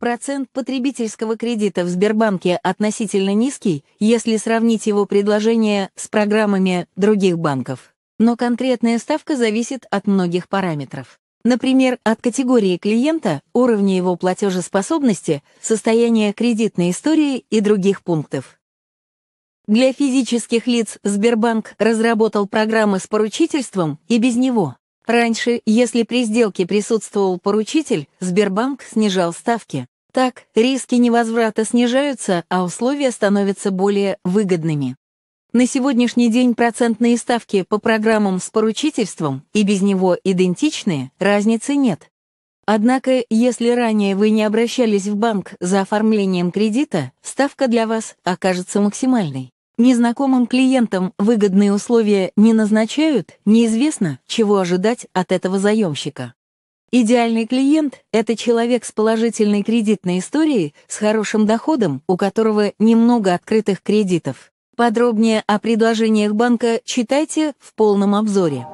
Процент потребительского кредита в Сбербанке относительно низкий, если сравнить его предложение с программами других банков. Но конкретная ставка зависит от многих параметров. Например, от категории клиента, уровня его платежеспособности, состояния кредитной истории и других пунктов. Для физических лиц Сбербанк разработал программы с поручительством и без него. Раньше, если при сделке присутствовал поручитель, Сбербанк снижал ставки. Так, риски невозврата снижаются, а условия становятся более выгодными. На сегодняшний день процентные ставки по программам с поручительством и без него идентичные, разницы нет. Однако, если ранее вы не обращались в банк за оформлением кредита, ставка для вас окажется максимальной. Незнакомым клиентам выгодные условия не назначают, неизвестно, чего ожидать от этого заемщика. Идеальный клиент – это человек с положительной кредитной историей, с хорошим доходом, у которого немного открытых кредитов. Подробнее о предложениях банка читайте в полном обзоре.